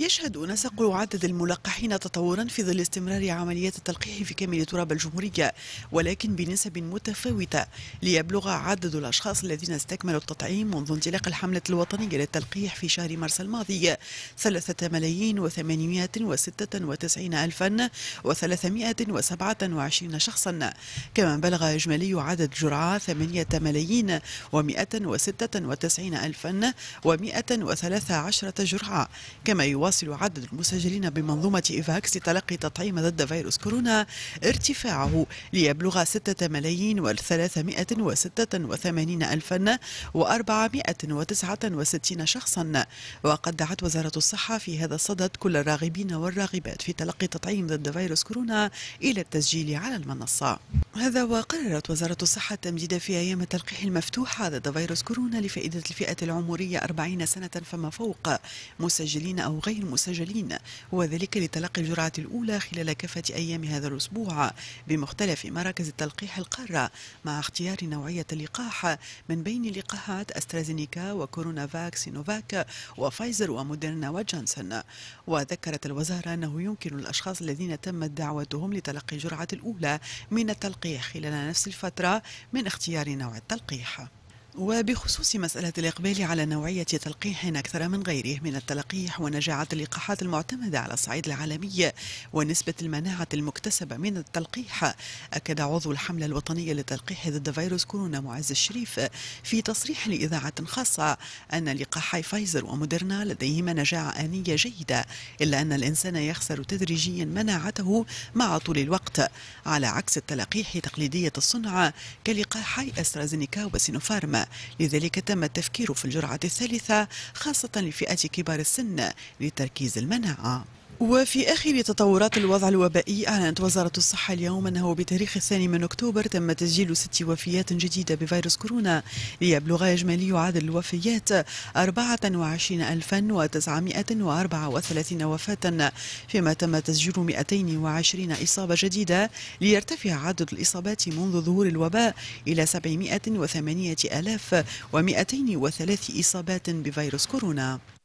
يشهد نسق عدد الملقحين تطورا في ظل استمرار عمليات التلقيح في كامل تراب الجمهورية ولكن بنسب متفاوتة ليبلغ عدد الأشخاص الذين استكملوا التطعيم منذ انطلاق الحملة الوطنية للتلقيح في شهر مارس الماضي ثلاثة ملايين وثمانمائة وستة وتسعين ألفا وثلاثمائة وسبعة وعشرين شخصا كما بلغ إجمالي عدد جرعة ثمانية ملايين ومائة وستة وتسعين ألفا ومائة وثلاثة عشرة جرعة كما يواصل يواصل عدد المسجلين بمنظومة إيفاكس لتلقي تطعيم ضد فيروس كورونا ارتفاعه ليبلغ 6 ملايين و386 ألفا و469 شخصا وقد دعت وزارة الصحة في هذا الصدد كل الراغبين والراغبات في تلقي تطعيم ضد فيروس كورونا إلى التسجيل على المنصة هذا وقررت وزارة الصحة تمديد في أيام التلقيح المفتوحة ضد فيروس كورونا لفائدة الفئة العمرية 40 سنة فما فوق مسجلين أو غير مسجلين وذلك لتلقي الجرعة الأولى خلال كافة أيام هذا الأسبوع بمختلف مراكز التلقيح القارة مع اختيار نوعية اللقاح من بين لقاحات أسترازينيكا وكورونا فاك سينوفاك وفايزر وموديرنا وجانسون وذكرت الوزارة أنه يمكن الأشخاص الذين تمت دعوتهم لتلقي الجرعة الأولى من التلقيح التلقيح خلال نفس الفترة من اختيار نوع التلقيح وبخصوص مسألة الإقبال على نوعية تلقيح أكثر من غيره من التلقيح ونجاعة اللقاحات المعتمدة على الصعيد العالمي ونسبة المناعة المكتسبة من التلقيح أكد عضو الحملة الوطنية للتلقيح ضد فيروس كورونا معز الشريف في تصريح لإذاعة خاصة أن لقاحي فايزر وموديرنا لديهما نجاعة آنية جيدة إلا أن الإنسان يخسر تدريجيا مناعته مع طول الوقت على عكس التلقيح تقليدية الصنع كلقاحي أسترازينيكا وسينوفارما لذلك تم التفكير في الجرعة الثالثة خاصة لفئة كبار السن لتركيز المناعة وفي آخر تطورات الوضع الوبائي أعلنت وزارة الصحة اليوم أنه بتاريخ الثاني من أكتوبر تم تسجيل ست وفيات جديدة بفيروس كورونا ليبلغ إجمالي عدد الوفيات 24934 وفاة فيما تم تسجيل 220 إصابة جديدة ليرتفع عدد الإصابات منذ ظهور الوباء إلى 708203 إصابات بفيروس كورونا